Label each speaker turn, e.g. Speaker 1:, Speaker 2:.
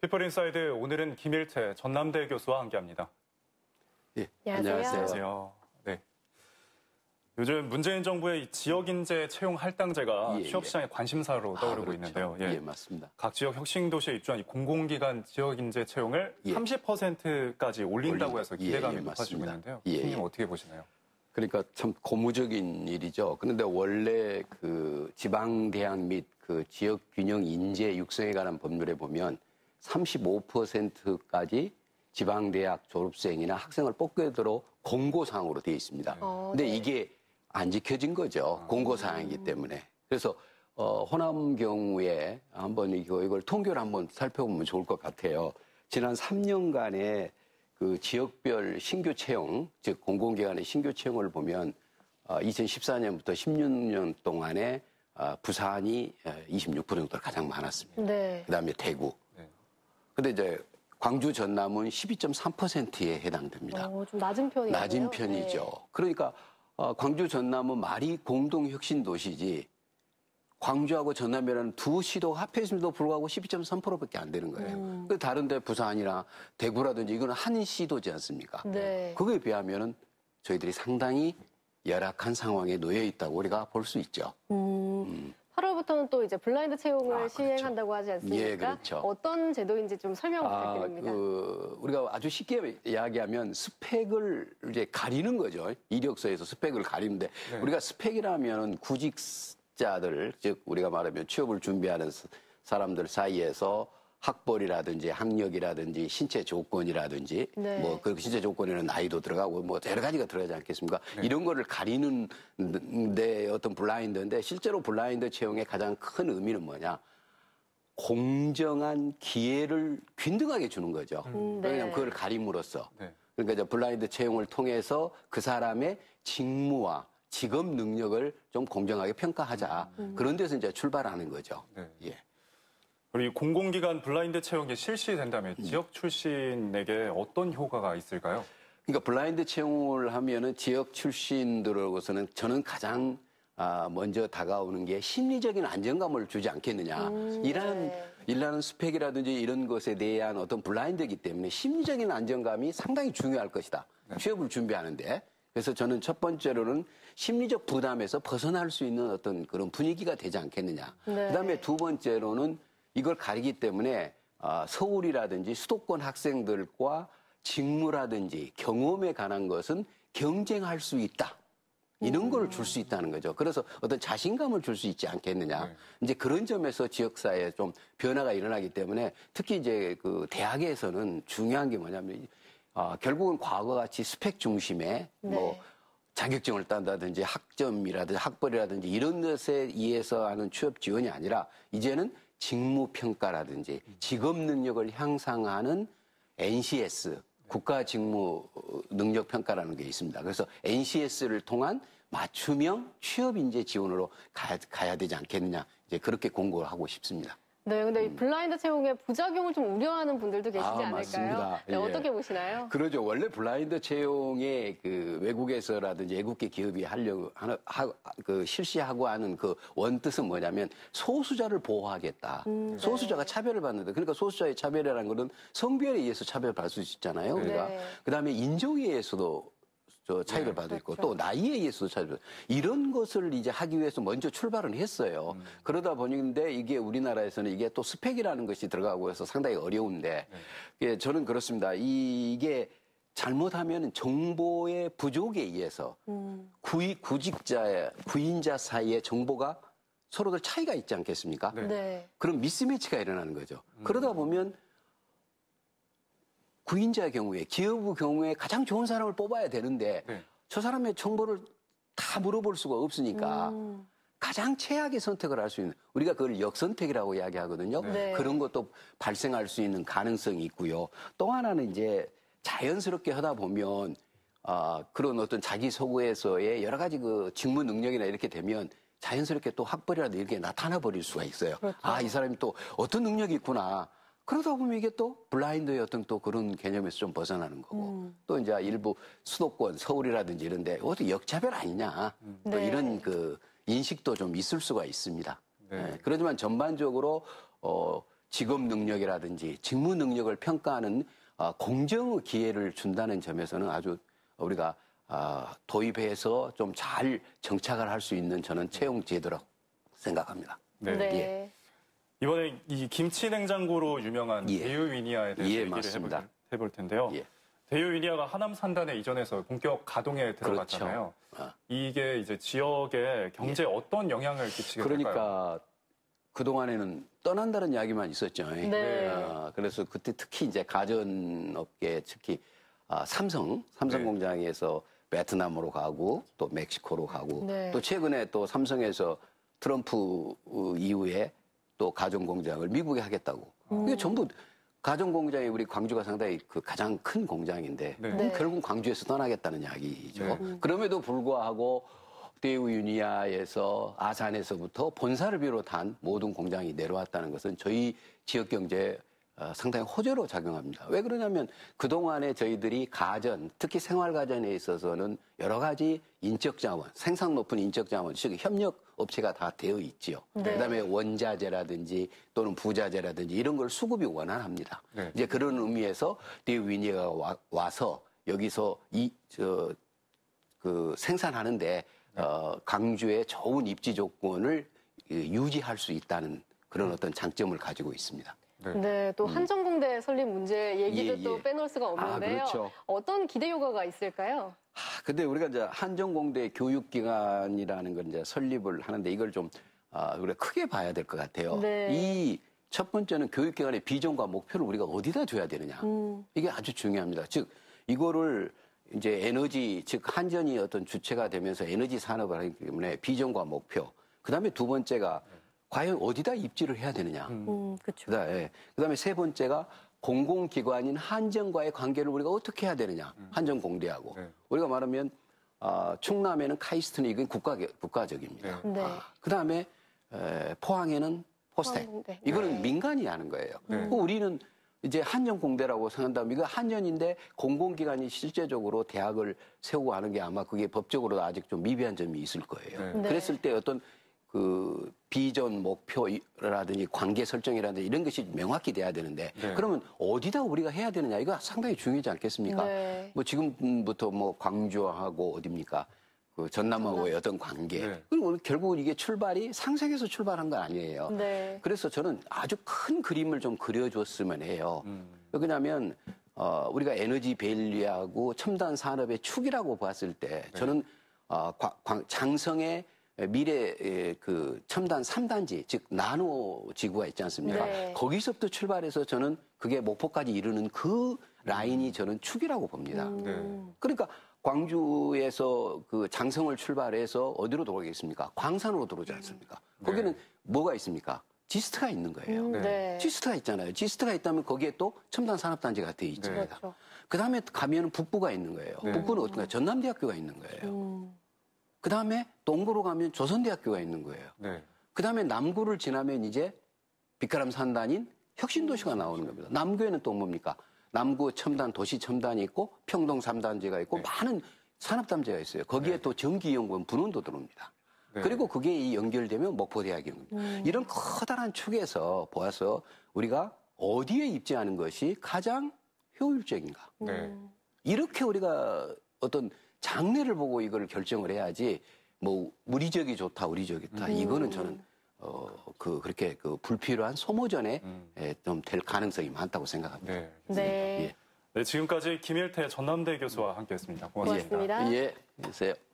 Speaker 1: 피퍼린사이드 오늘은 김일태 전남대 교수와 함께합니다. 예, 안녕하세요. 안녕하세요. 네. 요즘 문재인 정부의 지역인재 채용 할당제가 예, 예. 취업시장의 예. 관심사로 아, 떠오르고 아, 그렇죠. 있는데요. 예. 예. 맞습니다. 각 지역 혁신도시에 입주한 공공기관 지역인재 채용을 30%까지 예. 올린다고 해서 기대감이 예, 예 높아지고 있는데요. 선님 어떻게 보시나요? 그러니까 참 고무적인 일이죠. 그런데 원래 그 지방 대학 및 그 지역 균형 인재 육성에 관한 법률에 보면 35%까지 지방대학 졸업생이나 학생을 뽑게도록 공고사항으로 되어 있습니다. 어, 근데 네. 이게 안 지켜진 거죠. 공고사항이기 때문에. 그래서 어, 호남 경우에 한 번 이거, 걸 통계를 한번 살펴보면 좋을 것 같아요. 지난 3년간의 그 지역별 신규 채용, 즉 공공기관의 신규 채용을 보면 어, 2014년부터 16년 동안에 어, 부산이 26% 어, 정도로 가장 많았습니다. 네. 그다음에 대구, 근데 이제 광주 전남은 12.3%에 해당됩니다. 어, 좀 낮은 편이요 낮은 네. 편이죠. 네. 그러니까 어, 광주 전남은 말이 공동 혁신 도시지 광주하고 전남이라는 두시도 합해있음에도 불구하고 12.3%밖에 안 되는 거예요. 음. 그 다른데 부산이나 대구라든지 이거는 한 시도지 않습니까? 네. 그거에 비하면은 저희들이 상당히 열악한 상황에 놓여 있다고 우리가 볼 수 있죠. 음. 음. 8월부터는 또 이제 블라인드 채용을 아, 그렇죠. 시행한다고 하지 예, 않습니까? 예, 그렇죠. 어떤 제도인지 좀 설명 아, 부탁드립니다. 그, 우리가 아주 쉽게 이야기하면 스펙을 이제 가리는 거죠. 이력서에서 스펙을 가리는데 네. 우리가 스펙이라면 구직자들 즉 우리가 말하면 취업을 준비하는 사람들 사이에서 학벌이라든지 학력이라든지 신체 조건이라든지 네. 뭐그 렇게 신체 조건에는 나이도 들어가고 뭐 여러 가지가 들어가지 않겠습니까? 네. 이런 거를 가리는 데 어떤 블라인드인데 실제로 블라인드 채용의 가장 큰 의미는 뭐냐? 공정한 기회를 균등하게 주는 거죠. 음, 음 네. 왜냐하면 그걸 가림으로써. 네. 그러니까 이제 블라인드 채용을 통해서 그 사람의 직무와 직업 능력을 좀 공정하게 평가하자. 음. 그런 데서 이제 출발하는 거죠. 네. 예. 우리 공공기관 블라인드 채용이 실시된다면 음. 지역 출신에게 어떤 효과가 있을까요? 그러니까 블라인드 채용을 하면은 지역 출신들로서는 저는 가장 아, 먼저 다가오는 게 심리적인 안정감을 주지 않겠느냐. 음, 네. 이러 일하는 스펙이라든지 이런 것에 대한 어떤 블라인드이기 때문에 심리적인 안정감이 상당히 중요할 것이다. 네. 취업을 준비하는데. 그래서 저는 첫 번째로는 심리적 부담에서 벗어날 수 있는 어떤 그런 분위기가 되지 않겠느냐. 네. 그 다음에 두 번째로는 이걸 가리기 때문에 아, 서울이라든지 수도권 학생들과 직무라든지 경험에 관한 것은 경쟁할 수 있다. 이런 음. 걸줄 수 있다는 거죠. 그래서 어떤 자신감을 줄 수 있지 않겠느냐. 네. 이제 그런 점에서 지역사회에 좀 변화가 일어나기 때문에 특히 이제 그 대학에서는 중요한 게 뭐냐면 아, 결국은 과거같이 스펙 중심의 네. 뭐 자격증을 딴다든지 학점이라든지 학벌이라든지 이런 것에 의해서 하는 취업 지원이 아니라 이제는 직무 평가라든지 직업 능력을 향상하는 NCS 국가 직무 능력 평가라는 게 있습니다. 그래서 NCS를 통한 맞춤형 취업 인재 지원으로 가야, 가야 되지 않겠느냐 이제 그렇게 공고를 하고 싶습니다. 네, 근데 음. 블라인드 채용의 부작용을 좀 우려하는 분들도 계시지 아, 않을까요? 맞습니다. 네, 예. 어떻게 보시나요? 그러죠. 원래 블라인드 채용에 그 외국에서라든지 외국계 기업이 하려고 하는 하, 그 실시하고 하는 그 원뜻은 뭐냐면 소수자를 보호하겠다. 음, 네. 소수자가 차별을 받는다. 그러니까 소수자의 차별이라는 것은 성별에 의해서 차별받을 수 있잖아요. 우리가 네. 그다음에 인종에 의해서도 저 차이를 네, 봐도 그렇죠. 있고 또 나이에 의해서 차이를 이런 것을 이제 하기 위해서 먼저 출발은 했어요. 음. 그러다 보니까 이게 우리나라에서는 이게 또 스펙이라는 것이 들어가고 해서 상당히 어려운데 네. 예, 저는 그렇습니다. 이, 이게 잘못하면 정보의 부족에 의해서 음. 구이, 구직자의 구인자 사이의 정보가 서로들 차이가 있지 않겠습니까? 네. 그럼 미스매치가 일어나는 거죠. 음. 그러다 보면 부인자의 경우에 기업의 경우에 가장 좋은 사람을 뽑아야 되는데 네. 저 사람의 정보를 다 물어볼 수가 없으니까 음. 가장 최악의 선택을 할 수 있는 우리가 그걸 역선택이라고 이야기하거든요. 네. 네. 그런 것도 발생할 수 있는 가능성이 있고요. 또 하나는 이제 자연스럽게 하다 보면 아, 그런 어떤 자기 소구에서의 여러 가지 그 직무 능력이나 이렇게 되면 자연스럽게 또 학벌이라도 이렇게 나타나 버릴 수가 있어요. 그렇죠. 아, 이 사람이 또 어떤 능력이 있구나. 그러다 보면 이게 또 블라인드의 어떤 또 그런 개념에서 좀 벗어나는 거고 음. 또 이제 일부 수도권 서울이라든지 이런데 어디 역차별 아니냐 음. 또 네. 이런 그 인식도 좀 있을 수가 있습니다. 네. 예, 그러지만 전반적으로 어 직업 능력이라든지 직무 능력을 평가하는 어, 아, 공정의 기회를 준다는 점에서는 아주 우리가 어, 도입해서 좀 잘 정착을 할 수 있는 저는 채용 제도라고 생각합니다. 네. 네. 예. 이번에 이 김치 냉장고로 유명한 예. 데유위니아에 대해서 예, 얘기를 다 해볼, 해볼 텐데요. 예. 데유위니아가 하남 산단에 이전해서 본격 가동에 들어갔잖아요. 그렇죠. 아. 이게 이제 지역의 경제에 예. 어떤 영향을 끼치게 그러니까 될까요? 그러니까 그동안에는 떠난다는 이야기만 있었죠. 예. 네. 아, 그래서 그때 특히 이제 가전업계 특히 아, 삼성, 삼성 네. 공장에서 베트남으로 가고 또 멕시코로 가고 네. 또 최근에 또 삼성에서 트럼프 이후에 또 가전 공장을 미국에 하겠다고. 음. 이게 전부 가전 공장이 우리 광주가 상당히 그 가장 큰 공장인데 네. 네. 결국 광주에서 떠나겠다는 이야기죠. 네. 음. 그럼에도 불구하고 대우 유니아에서 아산에서부터 본사를 비롯한 모든 공장이 내려왔다는 것은 저희 지역 경제 어, 상당히 호재로 작용합니다. 왜 그러냐면 그동안에 저희들이 가전, 특히 생활가전에 있어서는 여러 가지 인적 자원, 생산 높은 인적 자원, 즉 협력 업체가 다 되어 있지요. 네. 그다음에 원자재라든지 또는 부자재라든지 이런 걸 수급이 원활합니다. 네. 이제 그런 의미에서 디위니가 와서 여기서 이 저 그 생산하는데 네. 어, 강주의 좋은 입지 조건을 유지할 수 있다는 그런 음. 어떤 장점을 가지고 있습니다. 네, 네또 음. 한전공대 설립 문제 얘기도 예, 예. 또 빼놓을 수가 아, 없는데요. 아, 그렇죠. 어떤 기대 효과가 있을까요? 아, 근데 우리가 이제 한전공대 교육기관이라는 걸 이제 설립을 하는데 이걸 좀 아, 우리가 크게 봐야 될 것 같아요. 네. 이첫 번째는 교육기관의 비전과 목표를 우리가 어디다 줘야 되느냐. 음. 이게 아주 중요합니다. 즉, 이거를 이제 에너지, 즉, 한전이 어떤 주체가 되면서 에너지 산업을 하기 때문에 비전과 목표. 그 다음에 두 번째가 네. 과연 어디다 입지를 해야 되느냐. 음, 그렇죠. 네. 예. 그다음에 세 번째가 공공기관인 한정과의 관계를 우리가 어떻게 해야 되느냐. 음. 한정공대하고 네. 우리가 말하면 아, 충남에는 카이스트닉은 국가 국가적입니다. 네. 네. 아, 그다음에 에, 포항에는 포스텍. 포항대. 네. 이거는 네. 민간이 하는 거예요. 그 우리는 이제 한정공대라고 생각한다면 이거 한전인데 공공기관이 실제적으로 대학을 세우고 하는 게 아마 그게 법적으로도 아직 좀 미비한 점이 있을 거예요. 네. 그랬을 때 어떤 그 비전 목표라든지 관계 설정이라든지 이런 것이 명확히 돼야 되는데 네. 그러면 어디다 우리가 해야 되느냐 이거 상당히 중요하지 않겠습니까? 네. 뭐 지금부터 뭐 광주하고 어딥니까? 그 전남하고의 어떤 관계. 네. 그리고 결국은 이게 출발이 상생에서 출발한 건 아니에요. 네. 그래서 저는 아주 큰 그림을 좀 그려줬으면 해요. 음. 왜냐하면 어, 우리가 에너지 밸류하고 첨단 산업의 축이라고 봤을 때 네. 저는 어, 광, 장성의 예, 미래 예, 그 첨단 3단지 즉 나노 지구가 있지 않습니까? 네. 거기서부터 출발해서 저는 그게 목포까지 이르는 그 라인이 음. 저는 축이라고 봅니다. 음. 네. 그러니까 광주에서 그 장성을 출발해서 어디로 돌아오겠습니까 광산으로 들어오지 않습니까? 음. 거기는 네. 뭐가 있습니까? 지스트가 있는 거예요. 음, 네. 네. 지스트가 있잖아요. 지스트가 있다면 거기에 또 첨단 산업단지가 되어 있습니다. 네. 그렇죠. 그다음에 가면 북부가 있는 거예요. 네. 북부는 어떤가? 전남대학교가 있는 거예요. 음. 그 다음에 동구로 가면 조선대학교가 있는 거예요. 네. 그 다음에 남구를 지나면 이제 빛가람 산단인 혁신도시가 나오는 겁니다. 남구에는 또 뭡니까? 남구 첨단, 도시 첨단이 있고 평동 삼단지가 있고 네. 많은 산업단지가 있어요. 거기에 네. 또 전기연구원 분원도 들어옵니다. 네. 그리고 그게 이 연결되면 목포대학인 겁니다. 음. 이런 커다란 축에서 보아서 우리가 어디에 입지하는 것이 가장 효율적인가. 네. 음. 이렇게 우리가 어떤 장래를 보고 이걸 결정을 해야지 뭐 우리 지역이 좋다 우리 지역이 좋다 음. 이거는 저는 어 그 그렇게 그 불필요한 소모전에 음. 예, 좀될 가능성이 많다고 생각합니다. 네. 네. 예. 네. 지금까지 김일태 전남대 교수와 함께했습니다. 고맙습니다. 고맙습니다. 예. 예 안녕하세요.